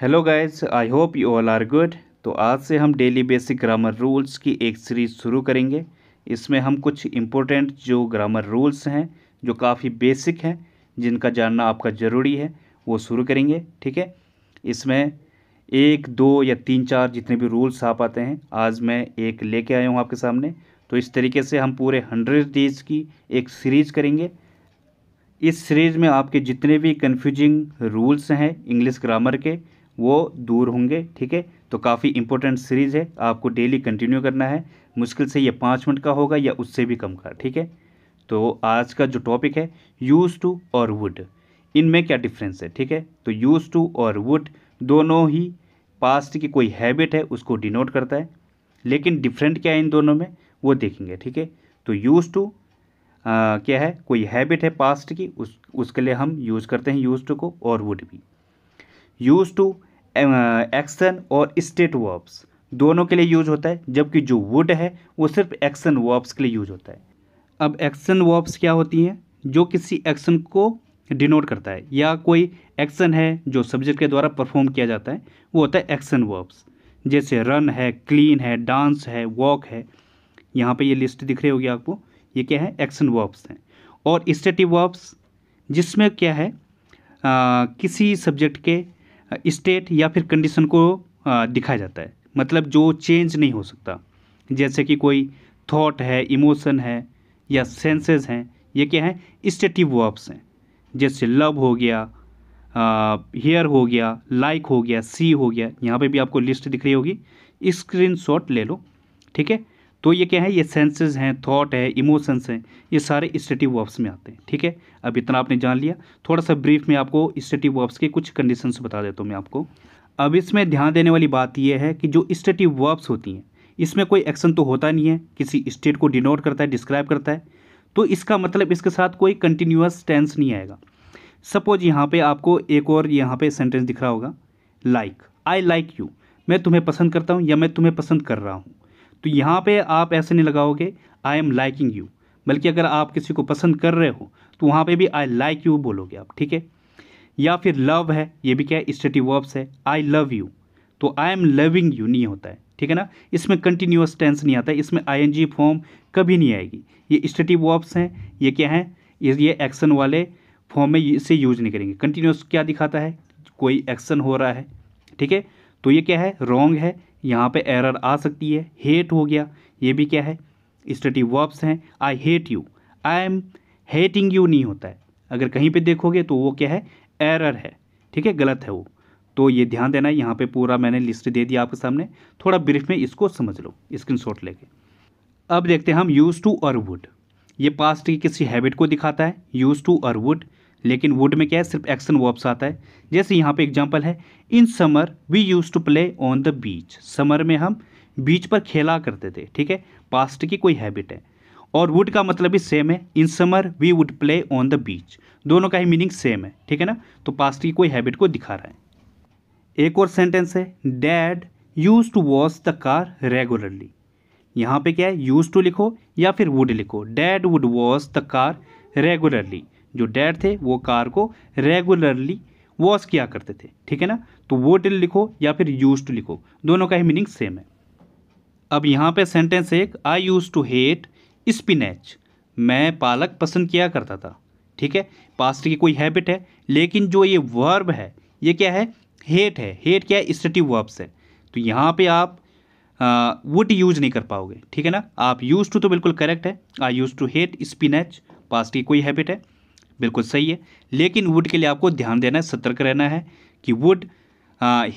hello guys I hope you all are good तो आज से हम डेली बेसिक ग्रामर रूल्स की एक सीरीज शुरू करेंगे इसमें हम कुछ इम्पोर्टेंट जो ग्रामर रूल्स हैं जो काफ़ी बेसिक हैं जिनका जानना आपका ज़रूरी है वो शुरू करेंगे ठीक है इसमें एक दो या तीन चार जितने भी रूल्स आप आते हैं आज मैं एक लेके आया हूँ आपके सामने तो इस तरीके से हम पूरे हंड्रेड डेज की एक सीरीज करेंगे इस सीरीज़ में आपके जितने भी कन्फ्यूजिंग रूल्स हैं इंग्लिश ग्रामर के वो दूर होंगे ठीक है तो काफ़ी इंपॉर्टेंट सीरीज़ है आपको डेली कंटिन्यू करना है मुश्किल से ये पाँच मिनट का होगा या उससे भी कम का ठीक है तो आज का जो टॉपिक है यूज़ टू और वुड इनमें क्या डिफरेंस है ठीक है तो यूज़ टू और वुड दोनों ही पास्ट की कोई हैबिट है उसको डिनोट करता है लेकिन डिफरेंट क्या है इन दोनों में वो देखेंगे ठीक है तो यूज़ टू क्या है कोई हैबिट है पास्ट की उस उसके लिए हम यूज़ करते हैं यूज़ टू को और वुड भी यूज़ टू एक्शन और स्टेट वर्ब्स दोनों के लिए यूज होता है जबकि जो वुड है वो सिर्फ एक्शन वर्ब्स के लिए यूज होता है अब एक्शन वर्ब्स क्या होती हैं जो किसी एक्शन को डिनोट करता है या कोई एक्शन है जो सब्जेक्ट के द्वारा परफॉर्म किया जाता है वो होता है एक्शन वर्ब्स जैसे रन है क्लीन है डांस है वॉक है यहाँ पे ये लिस्ट दिख रही होगी आपको ये क्या है एक्शन वर्ब्स हैं और स्टेटिव वर्ब्स जिसमें क्या है आ, किसी सब्जेक्ट के स्टेट या फिर कंडीशन को दिखाया जाता है मतलब जो चेंज नहीं हो सकता जैसे कि कोई थॉट है इमोशन है या सेंसेस हैं ये क्या है स्टेटिव वर्ब्स हैं जैसे लव हो गया हेयर हो गया लाइक like हो गया सी हो गया यहाँ पे भी आपको लिस्ट दिख रही होगी स्क्रीनशॉट ले लो ठीक है तो ये क्या है ये सेंसेस हैं थॉट है इमोशंस हैं ये सारे स्टेटिव वर्ब्स में आते हैं ठीक है अब इतना आपने जान लिया थोड़ा सा ब्रीफ में आपको स्टेटिव वर्ब्स के कुछ कंडीशंस बता देता हूँ मैं आपको अब इसमें ध्यान देने वाली बात यह है कि जो स्टेटिव वर्ब्स होती हैं इसमें कोई एक्शन तो होता नहीं है किसी स्टेट को डिनोट करता है डिस्क्राइब करता है तो इसका मतलब इसके साथ कोई कंटिन्यूस टेंस नहीं आएगा सपोज यहाँ पर आपको एक और यहाँ पर सेंटेंस दिख रहा होगा लाइक आई लाइक यू मैं तुम्हें पसंद करता हूँ या मैं तुम्हें पसंद कर रहा हूँ तो यहाँ पे आप ऐसे नहीं लगाओगे आई एम लाइकिंग यू बल्कि अगर आप किसी को पसंद कर रहे हो तो वहाँ पे भी आई लाइक यू बोलोगे आप ठीक है या फिर लव है ये भी क्या है स्टेटिव वर्ब्स है आई लव यू तो आई एम लविंग यू नहीं होता है ठीक है ना इसमें कंटिन्यूस टेंस नहीं आता है इसमें आई फॉर्म कभी नहीं आएगी ये स्टेटिव वर्ब्स हैं ये क्या हैं ये एक्शन वाले फॉर्म में इसे यूज नहीं करेंगे कंटिन्यूस क्या दिखाता है कोई एक्शन हो रहा है ठीक है तो ये क्या है रॉन्ग है यहाँ पे एरर आ सकती है हेट हो गया ये भी क्या है स्टडी वर्ब्स हैं I hate you I am hating you नहीं होता है अगर कहीं पे देखोगे तो वो क्या है एरर है ठीक है गलत है वो तो ये ध्यान देना है यहाँ पे पूरा मैंने लिस्ट दे दिया आपके सामने थोड़ा ब्रीफ में इसको समझ लो शॉट लेके अब देखते हैं हम यूज़ टू और वुड ये पास्ट की किसी हैबिट को दिखाता है यूज़ टू और वुड लेकिन वुड में क्या है सिर्फ एक्शन वर्ब्स आता है जैसे यहाँ पे एग्जांपल है in summer we use to play on the beach summer में हम बीच पर खेला करते थे ठीक है पास्ट की कोई हैबिट है और वुड का मतलब भी सेम है in summer we would play on the beach दोनों का ही मीनिंग सेम है ठीक है ना तो पास्ट की कोई हैबिट को दिखा रहा है एक और सेंटेंस है dad use to wash the car regularly यहाँ पे क्या है यूज़ टू लिखो या फिर वुड लिखो dad would wash the car regularly जो डैड थे वो कार को रेगुलरली वॉश किया करते थे ठीक है ना तो वो डिल लिखो या फिर यूज टू लिखो दोनों का ही मीनिंग सेम है अब यहाँ पे सेंटेंस एक I use to hate spinach मैं पालक पसंद किया करता था ठीक है पास्ट की कोई हैबिट है लेकिन जो ये वर्ब है ये क्या है हेट है हेट क्या है स्टेटिव वर्ब्स है तो यहाँ पे आप वुड यूज नहीं कर पाओगे ठीक है ना आप यूज टू तो बिल्कुल करेक्ट है I use to hate spinach past की कोई हैबिट है बिल्कुल सही है लेकिन वुड के लिए आपको ध्यान देना है सतर्क रहना है कि वुड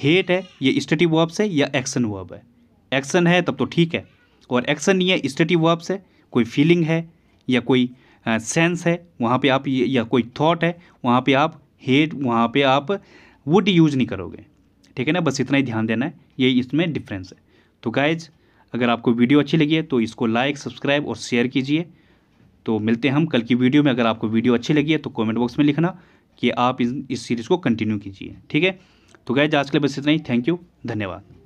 हेट है ये स्टेटिव वर्ब्स है या एक्शन वर्ब है एक्शन है तब तो ठीक है और एक्शन नहीं है स्टेटिव वर्ब्स है कोई फीलिंग है या कोई सेंस है वहाँ पे आप या कोई थॉट है वहाँ पे आप हेट वहाँ पे आप वुड यूज नहीं करोगे ठीक है ना बस इतना ही ध्यान देना है ये इसमें डिफरेंस है तो गाइज अगर आपको वीडियो अच्छी लगी है तो इसको लाइक सब्सक्राइब और शेयर कीजिए तो मिलते हैं हम कल की वीडियो में अगर आपको वीडियो अच्छी लगी है तो कमेंट बॉक्स में लिखना कि आप इस, सीरीज़ को कंटिन्यू कीजिए ठीक है तो गए आज के लिए बस इतना ही थैंक यू धन्यवाद